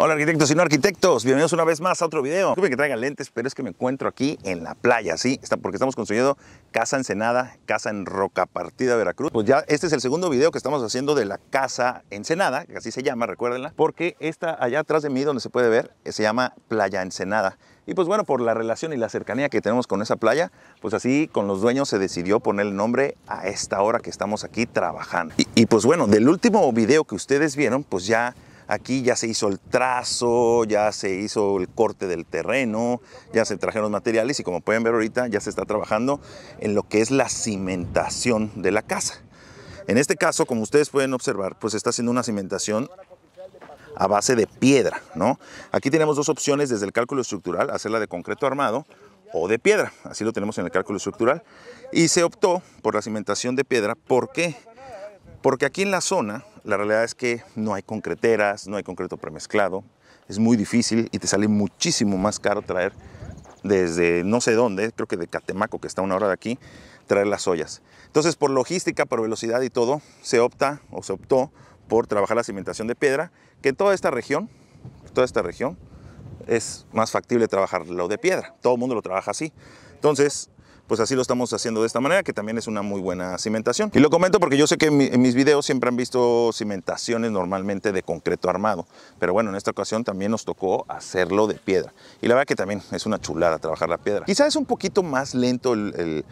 Hola arquitectos y no arquitectos, bienvenidos una vez más a otro video. Disculpen que traigan lentes, pero es que me encuentro aquí en la playa, ¿sí? Porque estamos construyendo Casa Ensenada, Casa en Roca Partida, Veracruz. Pues ya este es el segundo video que estamos haciendo de la Casa Ensenada, que así se llama, recuérdenla. Porque esta allá atrás de mí, donde se puede ver, eh, se llama Playa Ensenada. Y pues bueno, por la relación y la cercanía que tenemos con esa playa, pues así con los dueños se decidió poner el nombre a esta hora que estamos aquí trabajando. y pues bueno, del último video que ustedes vieron, pues ya Aquí ya se hizo el trazo, ya se hizo el corte del terreno, ya se trajeron los materiales y como pueden ver ahorita ya se está trabajando en lo que es la cimentación de la casa. En este caso, como ustedes pueden observar, pues está haciendo una cimentación a base de piedra, ¿no? Aquí tenemos dos opciones desde el cálculo estructural, hacerla de concreto armado o de piedra, así lo tenemos en el cálculo estructural, y se optó por la cimentación de piedra, porque porque aquí en la zona, la realidad es que no hay concreteras, no hay concreto premezclado, es muy difícil y te sale muchísimo más caro traer desde no sé dónde, creo que de Catemaco, que está a una hora de aquí, traer las ollas. Entonces, por logística, por velocidad y todo, se opta o se optó por trabajar la cimentación de piedra, que en toda esta región, toda esta región, es más factible trabajar lo de piedra. Todo el mundo lo trabaja así. Entonces, pues así lo estamos haciendo de esta manera, que también es una muy buena cimentación. Y lo comento porque yo sé que en mis videos siempre han visto cimentaciones normalmente de concreto armado, pero bueno, en esta ocasión también nos tocó hacerlo de piedra. Y la verdad que también es una chulada trabajar la piedra. Quizás es un poquito más lento el,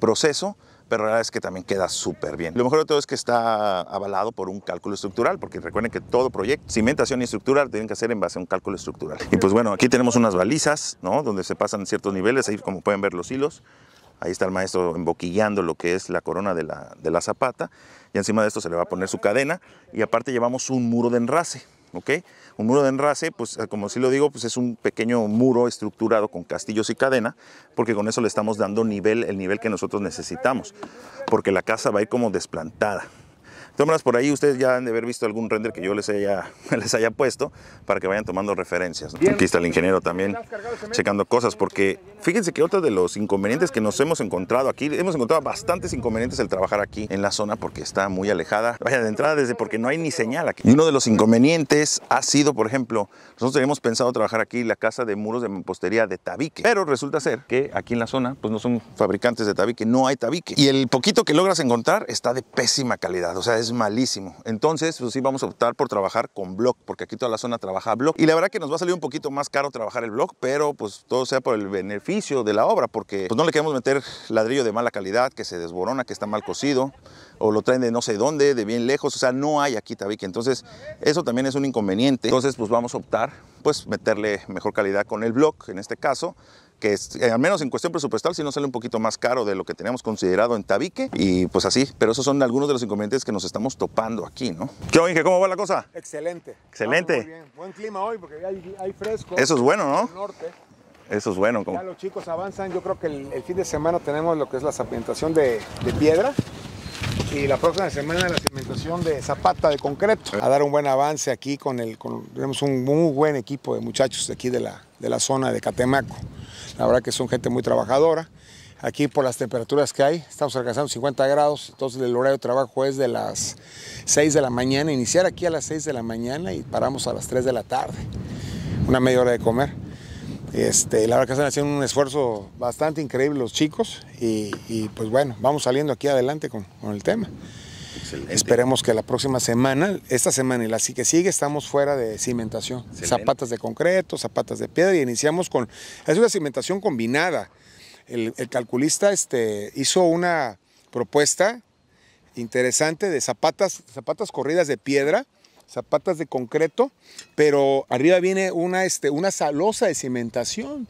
proceso, pero la verdad es que también queda súper bien. Lo mejor de todo es que está avalado por un cálculo estructural, porque recuerden que todo proyecto, cimentación y estructura, tienen que hacer en base a un cálculo estructural. Y pues bueno, aquí tenemos unas balizas, ¿no? Donde se pasan ciertos niveles, ahí como pueden ver los hilos. Ahí está el maestro emboquillando lo que es la corona de la, zapata. Y encima de esto se le va a poner su cadena. Y aparte llevamos un muro de enrase. ¿ok? Un muro de enrase, pues eh, como sí lo digo, pues es un pequeño muro estructurado con castillos y cadena. Porque con eso le estamos dando nivel, el nivel que nosotros necesitamos. Porque la casa va a ir como desplantada sombras por ahí, ustedes ya han de haber visto algún render que yo les haya, les haya puesto para que vayan tomando referencias. Aquí está el ingeniero también checando cosas porque fíjense que otro de los inconvenientes que nos hemos encontrado aquí, hemos encontrado bastantes inconvenientes el trabajar aquí en la zona porque está muy alejada. Vaya, de entrada desde porque no hay ni señal aquí. Y uno de los inconvenientes ha sido, por ejemplo, nosotros habíamos pensado trabajar aquí la casa de muros de mampostería de tabique, pero resulta ser que aquí en la zona pues no son fabricantes de tabique, no hay tabique. Y el poquito que logras encontrar está de pésima calidad, o sea, es malísimo. Entonces, pues sí, vamos a optar por trabajar con block, porque aquí toda la zona trabaja block. Y la verdad que nos va a salir un poquito más caro trabajar el block, pero pues todo sea por el beneficio de la obra, porque pues no le queremos meter ladrillo de mala calidad, que se desborona, que está mal cocido, o lo traen de no sé dónde, de bien lejos. O sea, no hay aquí tabique. Entonces, eso también es un inconveniente. Entonces, pues vamos a optar pues meterle mejor calidad con el blog, en este caso, que es, eh, al menos en cuestión presupuestal si no sale un poquito más caro de lo que teníamos considerado en Tabique y pues así, pero esos son algunos de los inconvenientes que nos estamos topando aquí, ¿no? Yo, Inge, ¿cómo va la cosa? Excelente. Excelente. Buen clima hoy porque hay, fresco. Eso es bueno, ¿no? Eso es bueno. ¿cómo? Ya los chicos avanzan, yo creo que el, fin de semana tenemos lo que es la sapientación de piedra y la próxima semana la cimentación de Zapata de concreto. A dar un buen avance aquí con el, tenemos un muy buen equipo de muchachos de aquí de la, de la zona de Catemaco. La verdad que son gente muy trabajadora. Aquí por las temperaturas que hay, estamos alcanzando 50 grados, entonces el horario de trabajo es de las 6 de la mañana, iniciar aquí a las 6 de la mañana y paramos a las 3 de la tarde, una media hora de comer. Este, la verdad que están haciendo un esfuerzo bastante increíble los chicos y, pues bueno, vamos saliendo aquí adelante con, el tema. Esperemos que la próxima semana, esta semana y la que sigue, estamos fuera de cimentación. Zapatas de concreto, zapatas de piedra y iniciamos con... Es una cimentación combinada. El, calculista este, hizo una propuesta interesante de zapatas, zapatas corridas de piedra zapatas de concreto, pero arriba viene una, este, una salosa de cimentación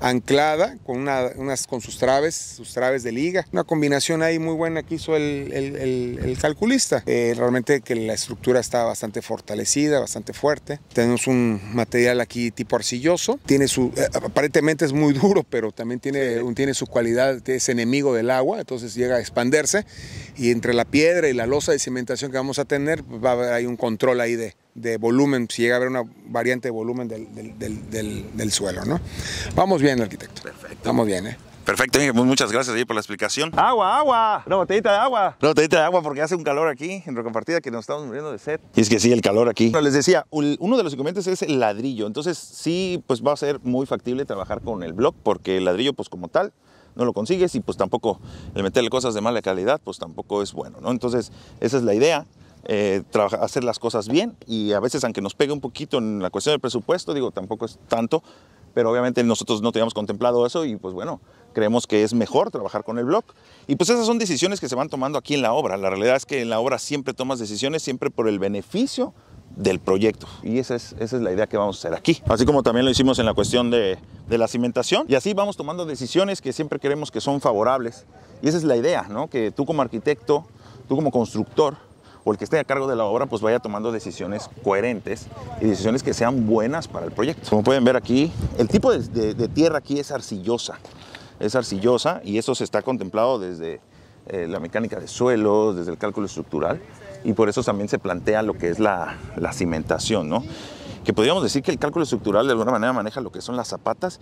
anclada con, una, unas, con sus traves, sus traves de liga. Una combinación ahí muy buena que hizo el, calculista. Eh, realmente que la estructura está bastante fortalecida, bastante fuerte. Tenemos un material aquí tipo arcilloso. Tiene su, eh, aparentemente es muy duro, pero también tiene, tiene su cualidad, es enemigo del agua, entonces llega a expandirse Y entre la piedra y la losa de cimentación que vamos a tener, hay un control ahí de, volumen, si llega a haber una variante de volumen del, del, suelo, ¿no? Vamos bien, arquitecto. Perfecto. Vamos bien, ¿eh? Perfecto, pues muchas gracias por la explicación. Agua, agua, una botellita de agua. botellita de agua porque hace un calor aquí en Recompartida que nos estamos muriendo de sed. Y es que sí, el calor aquí. les decía, uno de los inconvenientes es el ladrillo. Entonces sí, pues va a ser muy factible trabajar con el block porque el ladrillo, pues como tal, no lo consigues y pues tampoco el meterle cosas de mala calidad, pues tampoco es bueno, ¿no? Entonces esa es la idea. Eh, hacer las cosas bien y a veces aunque nos pegue un poquito en la cuestión del presupuesto, digo, tampoco es tanto, pero obviamente nosotros no teníamos contemplado eso y pues bueno, creemos que es mejor trabajar con el blog. Y pues esas son decisiones que se van tomando aquí en la obra. La realidad es que en la obra siempre tomas decisiones, siempre por el beneficio del proyecto. Y esa es, la idea que vamos a hacer aquí. Así como también lo hicimos en la cuestión de, de, la cimentación. Y así vamos tomando decisiones que siempre queremos que son favorables. Y esa es la idea, ¿no? Que tú como arquitecto, tú como constructor, o el que esté a cargo de la obra pues vaya tomando decisiones coherentes y decisiones que sean buenas para el proyecto. Como pueden ver aquí, el tipo de, tierra aquí es arcillosa, es arcillosa y eso se está contemplado desde eh, la mecánica de suelos, desde el cálculo estructural y por eso también se plantea lo que es la, la cimentación, ¿no? que podríamos decir que el cálculo estructural de alguna manera maneja lo que son las zapatas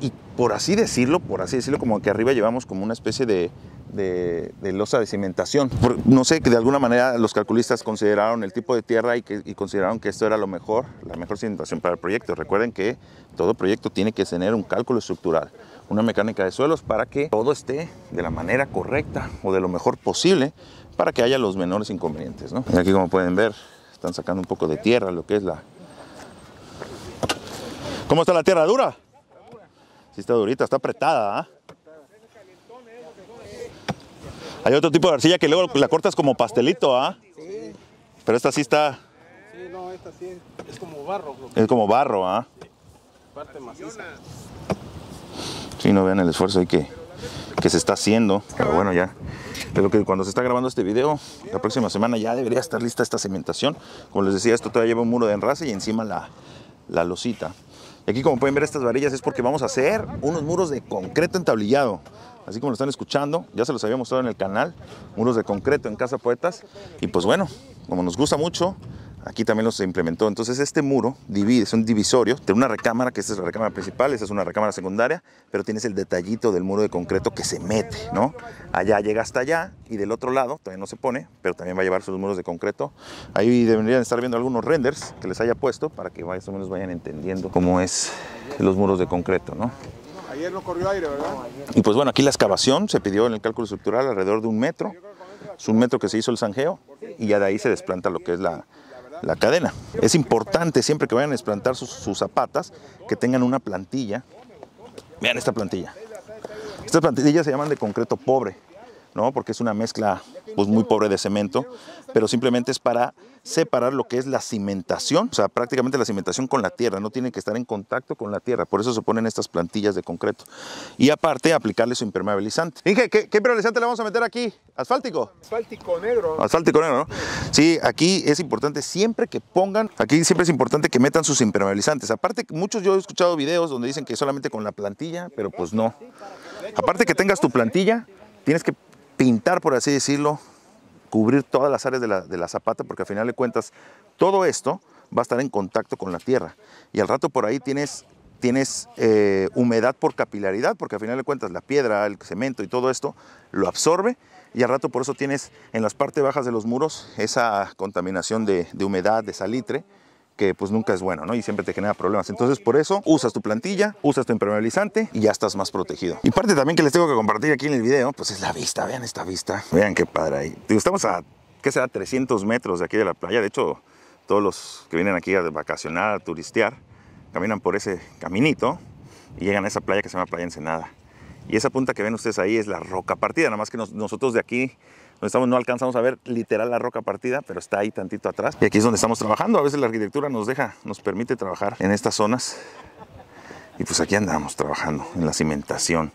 y por así decirlo, por así decirlo, como que arriba llevamos como una especie de, de, losa de cimentación. no sé, que de alguna manera los calculistas consideraron el tipo de tierra y, consideraron que esto era lo mejor, la mejor cimentación para el proyecto. Recuerden que todo proyecto tiene que tener un cálculo estructural, una mecánica de suelos para que todo esté de la manera correcta o de lo mejor posible para que haya los menores inconvenientes. Aquí como pueden ver, están sacando un poco de tierra, lo que es la, ¿Cómo está la tierra? ¿Dura? Sí está durita, está apretada. ¿ah? Hay otro tipo de arcilla que luego la cortas como pastelito, ¿ah? Pero esta sí está... Sí, no, esta sí es como barro. Es como barro, ¿ah? Sí, no vean el esfuerzo ahí que, se está haciendo. Pero bueno, ya creo que cuando se está grabando este video, la próxima semana ya debería estar lista esta cementación. Como les decía, esto todavía lleva un muro de enrase y encima la, la losita. Y aquí como pueden ver estas varillas es porque vamos a hacer unos muros de concreto entablillado. Así como lo están escuchando, ya se los había mostrado en el canal, muros de concreto en Casa Poetas. Y pues bueno, como nos gusta mucho, Aquí también los implementó. Entonces este muro divide, es un divisorio, tiene una recámara, que esta es la recámara principal, esa es una recámara secundaria, pero tienes el detallito del muro de concreto que se mete, ¿no? Allá llega hasta allá y del otro lado, todavía no se pone, pero también va a llevar sus muros de concreto. Ahí deberían estar viendo algunos renders que les haya puesto para que más o menos vayan entendiendo cómo es los muros de concreto, ¿no? Ayer no corrió aire, ¿verdad? Y pues bueno, aquí la excavación se pidió en el cálculo estructural alrededor de un metro. Es un metro que se hizo el zanjeo y ya de ahí se desplanta lo que es la, la cadena. Es importante siempre que vayan a desplantar sus, sus zapatas que tengan una plantilla. Vean esta plantilla. Estas plantillas se llaman de concreto pobre porque es una mezcla pues, muy pobre de cemento, pero simplemente es para separar lo que es la cimentación, o sea, prácticamente la cimentación con la tierra, no tiene que estar en contacto con la tierra, por eso se ponen estas plantillas de concreto. Y aparte, aplicarle su impermeabilizante. Inge, ¿qué, impermeabilizante le vamos a meter aquí? ¿Asfáltico? Asfáltico negro. Asfáltico negro, ¿no? Sí, aquí es importante siempre que pongan, aquí siempre es importante que metan sus impermeabilizantes. Aparte, muchos yo he escuchado videos donde dicen que solamente con la plantilla, pero pues no. Aparte que tengas tu plantilla, tienes que pintar, por así decirlo, cubrir todas las áreas de la, zapata, porque al final de cuentas todo esto va a estar en contacto con la tierra. Y al rato por ahí tienes, tienes eh, humedad por capilaridad, porque al final de cuentas la piedra, el cemento y todo esto lo absorbe. Y al rato por eso tienes en las partes bajas de los muros esa contaminación de, de humedad, de salitre, que pues nunca es bueno, ¿no? Y siempre te genera problemas. Entonces por eso usas tu plantilla, usas tu impermeabilizante y ya estás más protegido. Y parte también que les tengo que compartir aquí en el video, pues es la vista, vean esta vista, vean qué padre ahí. Estamos a, que será? 300 metros de aquí de la playa, de hecho todos los que vienen aquí a vacacionar, a turistear, caminan por ese caminito y llegan a esa playa que se llama Playa Ensenada. Y esa punta que ven ustedes ahí es la roca partida, nada más que nosotros de aquí estamos no alcanzamos a ver literal la roca partida, pero está ahí tantito atrás. Y aquí es donde estamos trabajando. A veces la arquitectura nos deja, nos permite trabajar en estas zonas. Y pues aquí andamos trabajando en la cimentación.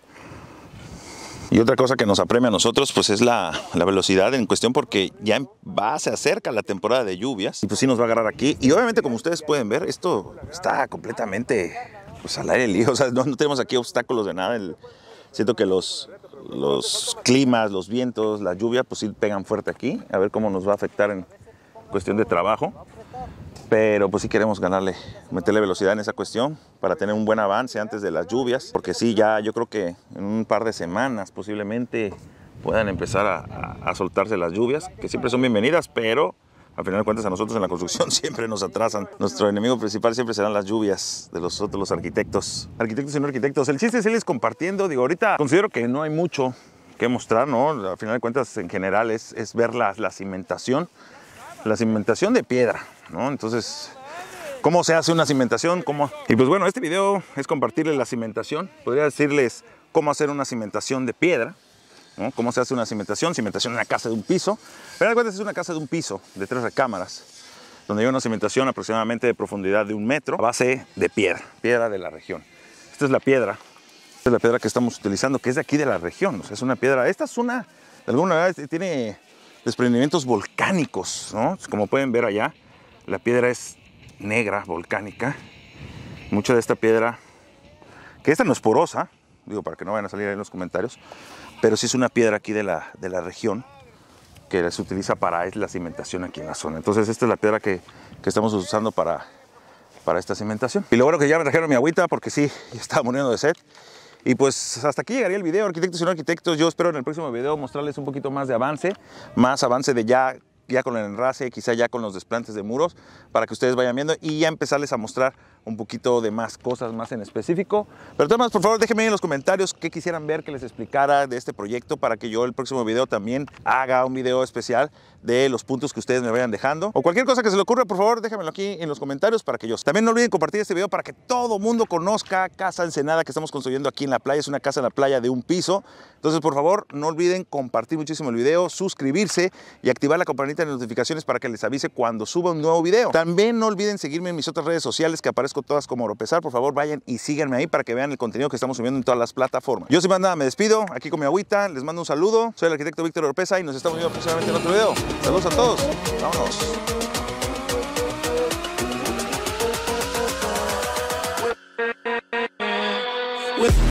Y otra cosa que nos apremia a nosotros pues es la, la, velocidad en cuestión porque ya va, se acerca la temporada de lluvias y pues sí nos va a agarrar aquí. Y obviamente como ustedes pueden ver esto está completamente pues al aire libre, o sea no, no tenemos aquí obstáculos de nada. siento que los, los climas, los vientos, la lluvia, pues sí pegan fuerte aquí, a ver cómo nos va a afectar en cuestión de trabajo. Pero pues sí queremos ganarle, meterle velocidad en esa cuestión para tener un buen avance antes de las lluvias, porque sí, ya yo creo que en un par de semanas posiblemente puedan empezar a, a soltarse las lluvias, que siempre son bienvenidas, pero al final de cuentas, a nosotros en la construcción siempre nos atrasan. Nuestro enemigo principal siempre serán las lluvias de los, otros los arquitectos. Arquitectos y no arquitectos. El chiste es irles compartiendo. Digo, ahorita considero que no hay mucho que mostrar, ¿no? Al final de cuentas, en general, es, es ver la, la, cimentación. La cimentación de piedra, ¿no? Entonces, cómo se hace una cimentación, cómo... Y pues bueno, este video es compartirles la cimentación. Podría decirles cómo hacer una cimentación de piedra. ¿Cómo se hace una cimentación? Cimentación en la casa de un piso. Pero cuenta es una casa de un piso, de tres recámaras, donde hay una cimentación aproximadamente de profundidad de un metro, a base de piedra, piedra de la región. Esta es la piedra, esta es la piedra que estamos utilizando, que es de aquí de la región. O es una piedra, esta es una, de alguna manera tiene desprendimientos volcánicos, ¿no? Como pueden ver allá, la piedra es negra, volcánica. Mucha de esta piedra, que esta no es porosa, digo, para que no vayan a salir ahí en los comentarios, pero sí es una piedra aquí de la, de la región que se utiliza para la cimentación aquí en la zona. Entonces esta es la piedra que, que estamos usando para, para esta cimentación. Y lo bueno que ya me trajeron mi agüita porque sí, ya estaba muriendo de sed. Y pues hasta aquí llegaría el video, arquitectos y no arquitectos. Yo espero en el próximo video mostrarles un poquito más de avance, más avance de ya, ya con el enrase, quizá ya con los desplantes de muros, para que ustedes vayan viendo y ya empezarles a mostrar un poquito de más cosas más en específico. Pero además, por favor, déjenme en los comentarios qué quisieran ver que les explicara de este proyecto para que yo el próximo video también haga un video especial de los puntos que ustedes me vayan dejando. O cualquier cosa que se le ocurra, por favor, déjamelo aquí en los comentarios para que yo... También no olviden compartir este video para que todo mundo conozca Casa Ensenada que estamos construyendo aquí en la playa. Es una casa en la playa de un piso. Entonces, por favor, no olviden compartir muchísimo el video, suscribirse y activar la campanita de notificaciones para que les avise cuando suba un nuevo video. También no olviden seguirme en mis otras redes sociales que aparezco todas como Oropesar. Por favor, vayan y síganme ahí para que vean el contenido que estamos subiendo en todas las plataformas. Yo sin más nada me despido aquí con mi agüita. Les mando un saludo. Soy el arquitecto Víctor Oropesa y nos estamos viendo próximamente en otro video. Saludos a todos. Vámonos.